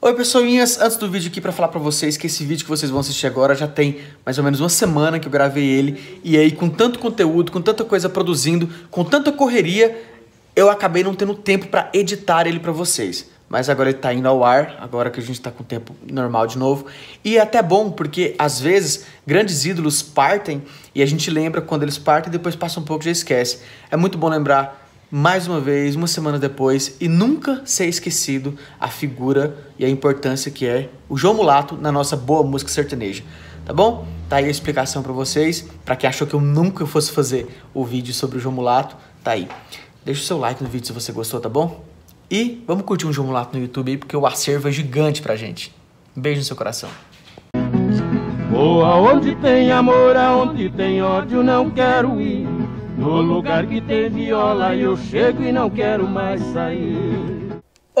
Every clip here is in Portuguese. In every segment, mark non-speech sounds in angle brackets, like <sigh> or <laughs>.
Oi pessoinhas, antes do vídeo aqui para falar para vocês que esse vídeo que vocês vão assistir agora já tem mais ou menos uma semana que eu gravei ele e aí com tanto conteúdo, com tanta coisa produzindo, com tanta correria, eu acabei não tendo tempo para editar ele para vocês. Mas agora ele tá indo ao ar, agora que a gente tá com tempo normal de novo. E é até bom, porque às vezes grandes ídolos partem e a gente lembra quando eles partem e depois passa um pouco e já esquece. É muito bom lembrar mais uma vez, uma semana depois, e nunca ser esquecido a figura e a importância que é o João Mulato na nossa boa música sertaneja, tá bom? Tá aí a explicação para vocês, para quem achou que eu nunca fosse fazer o vídeo sobre o João Mulato, tá aí. Deixa o seu like no vídeo se você gostou, tá bom? E vamos curtir um João Mulato no YouTube aí, porque o acervo é gigante pra gente. Um beijo no seu coração. Boa, onde tem amor, aonde tem ódio, não quero ir. No lugar que tem viola eu chego e não quero mais sair.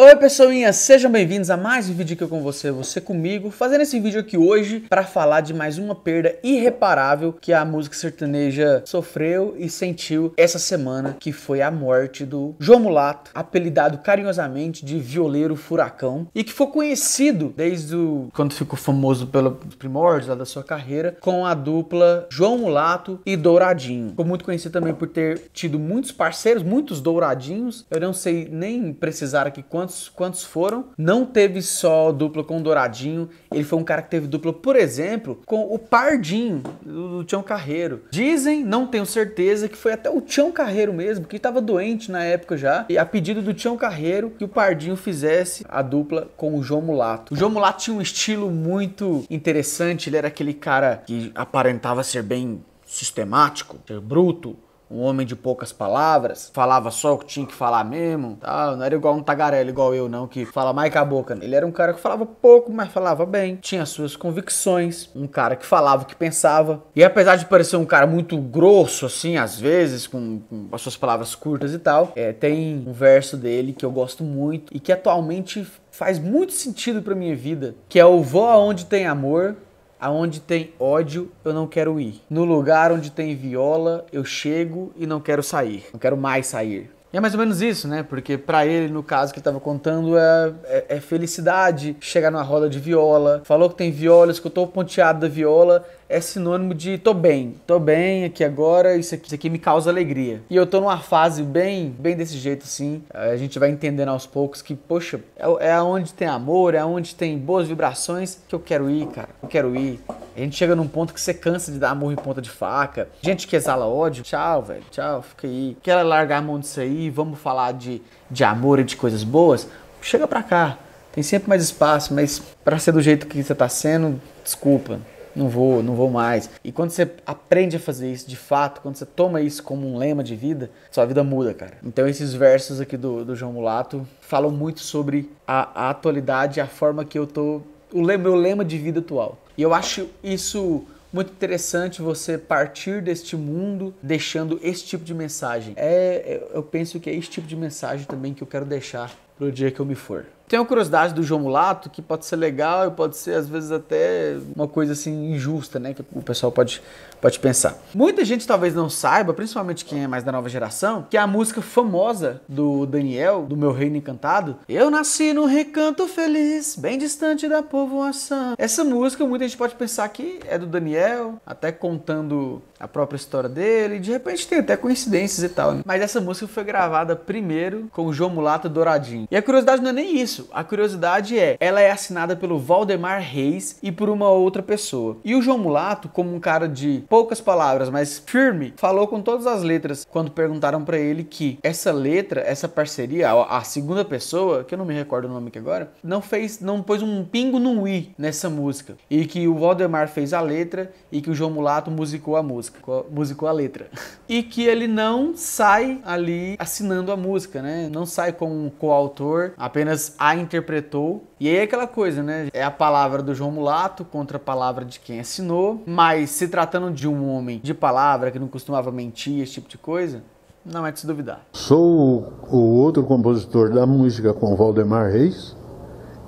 Oi pessoinhas, sejam bem-vindos a mais um vídeo aqui com você, você comigo, fazendo esse vídeo aqui hoje para falar de mais uma perda irreparável que a música sertaneja sofreu e sentiu essa semana, que foi a morte do João Mulato, apelidado carinhosamente de Violeiro Furacão, e que foi conhecido desde o... quando ficou famoso pelos primórdios da sua carreira, com a dupla João Mulato e Douradinho. Ficou muito conhecido também por ter tido muitos parceiros, muitos Douradinhos, eu não sei nem precisar aqui quantos quantos, quantos foram. Não teve só dupla com o Douradinho, ele foi um cara que teve dupla, por exemplo, com o Pardinho, do Tião Carreiro. Dizem, não tenho certeza, que foi até o Tião Carreiro mesmo, que estava doente na época já, e a pedido do Tião Carreiro que o Pardinho fizesse a dupla com o João Mulato. O João Mulato tinha um estilo muito interessante, ele era aquele cara que aparentava ser bem sistemático, ser bruto, um homem de poucas palavras, falava só o que tinha que falar mesmo, tal. Tá? não era igual um tagarela igual eu não, que fala mais com a boca. Né? Ele era um cara que falava pouco, mas falava bem, tinha suas convicções, um cara que falava o que pensava. E apesar de parecer um cara muito grosso, assim, às vezes, com, com as suas palavras curtas e tal, é, tem um verso dele que eu gosto muito e que atualmente faz muito sentido pra minha vida, que é o Vó Aonde Tem Amor, Aonde tem ódio, eu não quero ir. No lugar onde tem viola, eu chego e não quero sair. Não quero mais sair. E é mais ou menos isso, né? Porque para ele, no caso que ele tava contando, é, é, é, felicidade, chegar numa roda de viola, falou que tem viola, escutou o ponteado da viola, é sinônimo de tô bem, tô bem aqui agora, isso aqui, isso aqui me causa alegria. E eu tô numa fase bem, bem desse jeito assim, a gente vai entendendo aos poucos que, poxa, é, é onde tem amor, é onde tem boas vibrações que eu quero ir, cara, eu quero ir. A gente chega num ponto que você cansa de dar murro em ponta de faca. Gente que exala ódio, tchau, velho, tchau, fica aí. Quer largar a mão disso aí, vamos falar de, de amor e de coisas boas? Chega pra cá. Tem sempre mais espaço, mas para ser do jeito que você tá sendo, desculpa não vou, não vou mais. E quando você aprende a fazer isso de fato, quando você toma isso como um lema de vida, sua vida muda, cara. Então esses versos aqui do, do João Mulato falam muito sobre a, a atualidade, a forma que eu tô, o meu lema de vida atual. E eu acho isso muito interessante você partir deste mundo deixando esse tipo de mensagem. É, eu penso que é esse tipo de mensagem também que eu quero deixar pro dia que eu me for. Tem uma curiosidade do João Mulato que pode ser legal e pode ser, às vezes, até uma coisa assim injusta, né? Que o pessoal pode, pode pensar. Muita gente talvez não saiba, principalmente quem é mais da nova geração, que a música famosa do Daniel, do Meu Reino Encantado, Eu Nasci no Recanto Feliz, bem distante da povoação. Essa música muita gente pode pensar que é do Daniel, até contando a própria história dele, de repente tem até coincidências e tal. Né? Mas essa música foi gravada primeiro com o João Mulato Douradinho. E a curiosidade não é nem isso isso, a curiosidade é, ela é assinada pelo Valdemar Reis e por uma outra pessoa. E o João Mulato, como um cara de poucas palavras, mas firme, falou com todas as letras quando perguntaram para ele que essa letra, essa parceria, a segunda pessoa, que eu não me recordo o nome aqui agora, não fez, não pôs um pingo no i nessa música. E que o Valdemar fez a letra e que o João Mulato musicou a música, musicou a letra. <laughs> E que ele não sai ali assinando a música, né? Não sai com o coautor, apenas a interpretou. E aí é aquela coisa, né? É a palavra do João Mulato contra a palavra de quem assinou, mas se tratando de um homem de palavra que não costumava mentir, esse tipo de coisa, não é de se duvidar. Sou o outro compositor da música com Valdemar Reis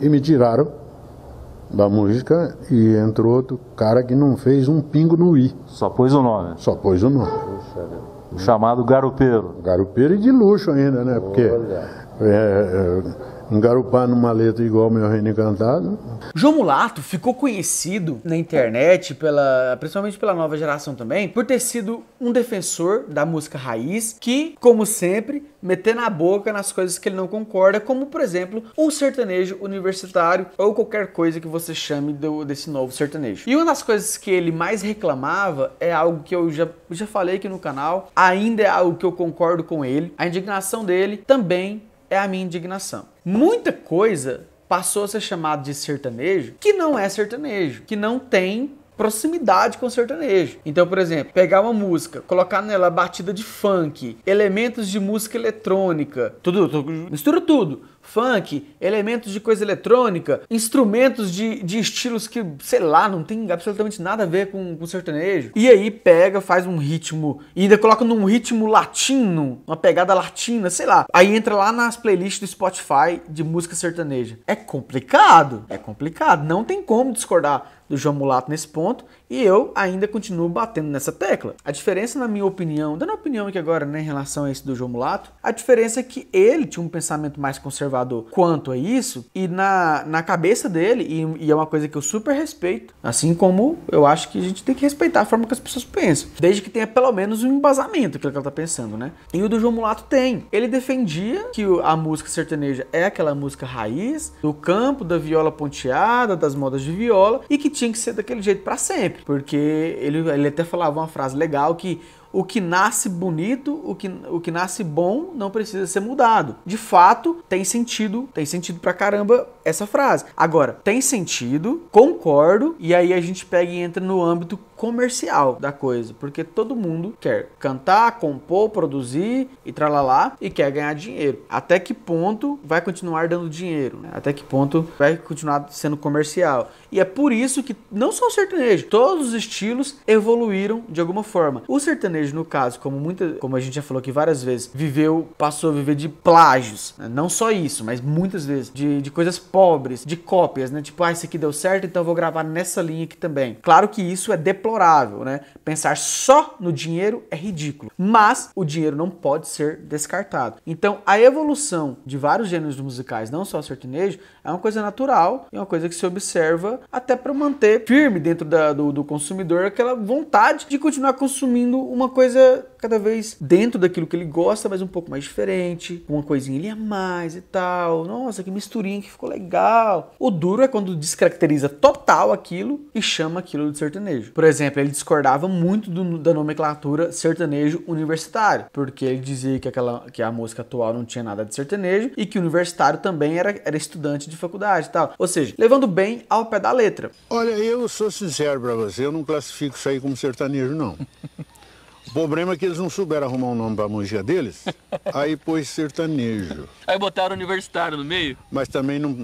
e me tiraram da música e entrou outro cara que não fez um pingo no i. Só pôs o nome? Só pôs o nome. O chamado garupeiro. Garupeiro e de luxo ainda, né? Porque é, é, engarupar numa letra igual meu reino encantado. João Mulato ficou conhecido na internet, pela, principalmente pela nova geração também, por ter sido um defensor da música raiz que, como sempre, meter na boca nas coisas que ele não concorda, como por exemplo um sertanejo universitário ou qualquer coisa que você chame do, desse novo sertanejo. E uma das coisas que ele mais reclamava é algo que eu já, já falei aqui no canal, ainda é algo que eu concordo com ele, a indignação dele também é a minha indignação. Muita coisa passou a ser chamada de sertanejo que não é sertanejo, que não tem proximidade com o sertanejo. Então, por exemplo, pegar uma música, colocar nela batida de funk, elementos de música eletrônica, tudo, tudo mistura tudo funk, elementos de coisa eletrônica, instrumentos de, de estilos que, sei lá, não tem absolutamente nada a ver com, com sertanejo. E aí pega, faz um ritmo, e ainda coloca num ritmo latino, uma pegada latina, sei lá. Aí entra lá nas playlists do Spotify de música sertaneja. É complicado, é complicado, não tem como discordar do João Mulato nesse ponto e eu ainda continuo batendo nessa tecla. A diferença, na minha opinião, dando é opinião aqui agora né, em relação a esse do João Mulato, a diferença é que ele tinha um pensamento mais conservador conservador quanto a isso, e na, na cabeça dele, e, e é uma coisa que eu super respeito, assim como eu acho que a gente tem que respeitar a forma que as pessoas pensam, desde que tenha pelo menos um embasamento que ela tá pensando, né? E o do João Mulato tem. Ele defendia que a música sertaneja é aquela música raiz, do campo, da viola ponteada, das modas de viola, e que tinha que ser daquele jeito para sempre, porque ele, ele até falava uma frase legal que o que nasce bonito, o que, o que nasce bom, não precisa ser mudado. De fato, tem sentido, tem sentido pra caramba essa frase. Agora, tem sentido, concordo, e aí a gente pega e entra no âmbito comercial da coisa, porque todo mundo quer cantar, compor, produzir e tralalá e quer ganhar dinheiro. Até que ponto vai continuar dando dinheiro? Né? Até que ponto vai continuar sendo comercial? E é por isso que não só o sertanejo, todos os estilos evoluíram de alguma forma. O sertanejo, no caso, como muita, como a gente já falou aqui várias vezes, viveu, passou a viver de plágios. Né? Não só isso, mas muitas vezes de, de coisas pobres de cópias, né? Tipo, ah, esse aqui deu certo, então eu vou gravar nessa linha aqui também. Claro que isso é deplorável, né? Pensar só no dinheiro é ridículo, mas o dinheiro não pode ser descartado. Então, a evolução de vários gêneros musicais, não só sertanejo, é uma coisa natural e uma coisa que se observa até para manter firme dentro da, do, do consumidor aquela vontade de continuar consumindo uma coisa cada vez dentro daquilo que ele gosta, mas um pouco mais diferente, uma coisinha ali a mais e tal. Nossa, que misturinha que ficou legal. O duro é quando descaracteriza total aquilo e chama aquilo de sertanejo. Por exemplo, ele discordava muito do, da nomenclatura sertanejo universitário, porque ele dizia que, aquela, que a música atual não tinha nada de sertanejo e que universitário também era, era estudante de faculdade e tal. Ou seja, levando bem ao pé da letra. Olha, eu sou sincero para você, eu não classifico isso aí como sertanejo, não. <laughs> O problema é que eles não souberam arrumar um nome para a mogia deles, <laughs> aí pôs sertanejo. Aí botaram universitário no meio? Mas também não,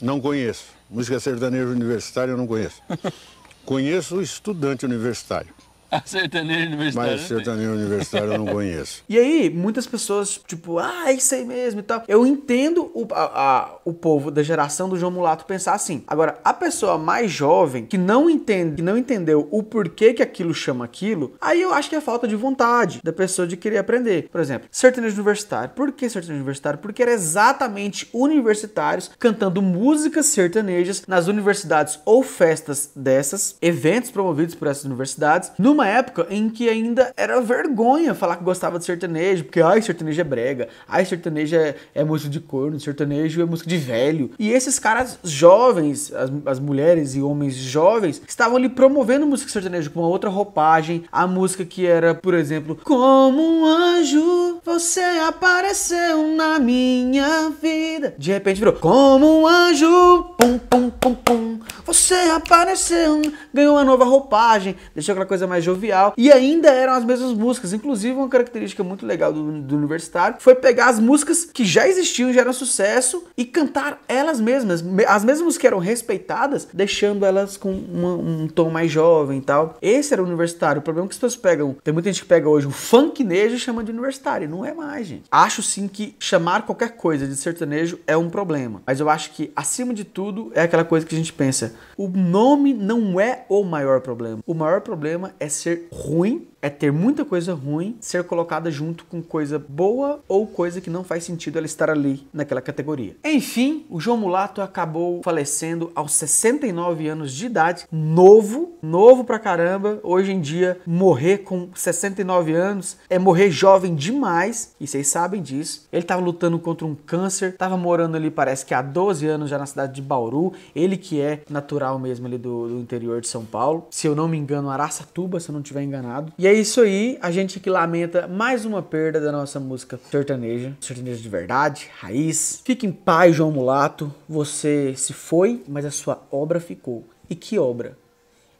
não conheço. Música sertaneja universitária eu não conheço. <laughs> Conheço o estudante universitário. A <laughs> sertaneja universitária. Mas sertaneja universitária eu não conheço. E aí, muitas pessoas, tipo, ah, é isso aí mesmo e tal. Eu entendo o, a, a, o povo da geração do João Mulato pensar assim. Agora, a pessoa mais jovem que não entende, que não entendeu o porquê que aquilo chama aquilo, aí eu acho que é falta de vontade da pessoa de querer aprender. Por exemplo, sertanejo universitário. Por que sertanejo universitário? Porque era exatamente universitários cantando músicas sertanejas nas universidades ou festas dessas, eventos promovidos por essas universidades, no numa época em que ainda era vergonha falar que gostava de sertanejo, porque ai, sertanejo é brega, ai, sertanejo é, é música de corno, sertanejo é música de velho. E esses caras jovens, as, as mulheres e homens jovens, estavam ali promovendo música sertaneja com uma outra roupagem, a música que era, por exemplo, como um anjo, você apareceu na minha vida. De repente virou como um anjo, pum pum pum pum, você apareceu, ganhou uma nova roupagem, deixou aquela coisa mais jovial. E ainda eram as mesmas músicas. Inclusive, uma característica muito legal do, do universitário foi pegar as músicas que já existiam, já eram sucesso, e cantar elas mesmas. As mesmas que eram respeitadas, deixando elas com uma, um tom mais jovem e tal. Esse era o universitário. O problema é que as pessoas pegam. Tem muita gente que pega hoje funk nejo e chama de universitário. Não é mais, gente. Acho sim que chamar qualquer coisa de sertanejo é um problema. Mas eu acho que, acima de tudo, é aquela coisa que a gente pensa: o nome não é o maior problema. O maior problema é ser ruim é ter muita coisa ruim ser colocada junto com coisa boa ou coisa que não faz sentido ela estar ali naquela categoria. Enfim, o João Mulato acabou falecendo aos 69 anos de idade, novo, novo pra caramba. Hoje em dia, morrer com 69 anos é morrer jovem demais, e vocês sabem disso. Ele estava lutando contra um câncer, estava morando ali, parece que há 12 anos já na cidade de Bauru, ele que é natural mesmo ali do, do interior de São Paulo, se eu não me engano, Araçatuba, se eu não estiver enganado. E é isso aí, a gente que lamenta mais uma perda da nossa música sertaneja, sertaneja de verdade, raiz. Fique em paz, João Mulato, você se foi, mas a sua obra ficou. E que obra?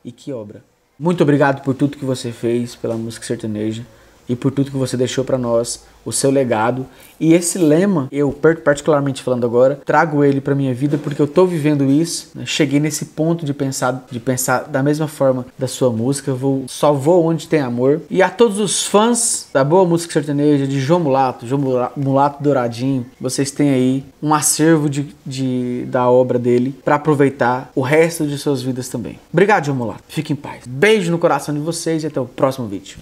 E que obra? Muito obrigado por tudo que você fez pela música sertaneja e por tudo que você deixou para nós, o seu legado. E esse lema, eu particularmente falando agora, trago ele para minha vida porque eu estou vivendo isso. Né? Cheguei nesse ponto de pensar, de pensar da mesma forma da sua música. vou só vou onde tem amor. E a todos os fãs da boa música sertaneja de João Mulato, João Mulato Douradinho, vocês têm aí um acervo de, de da obra dele para aproveitar o resto de suas vidas também. Obrigado, João Mulato. Fique em paz. Beijo no coração de vocês e até o próximo vídeo.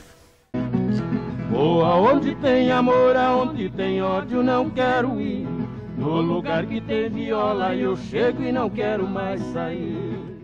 Aonde tem amor, aonde tem ódio, não quero ir. No lugar que tem viola, eu chego e não quero mais sair.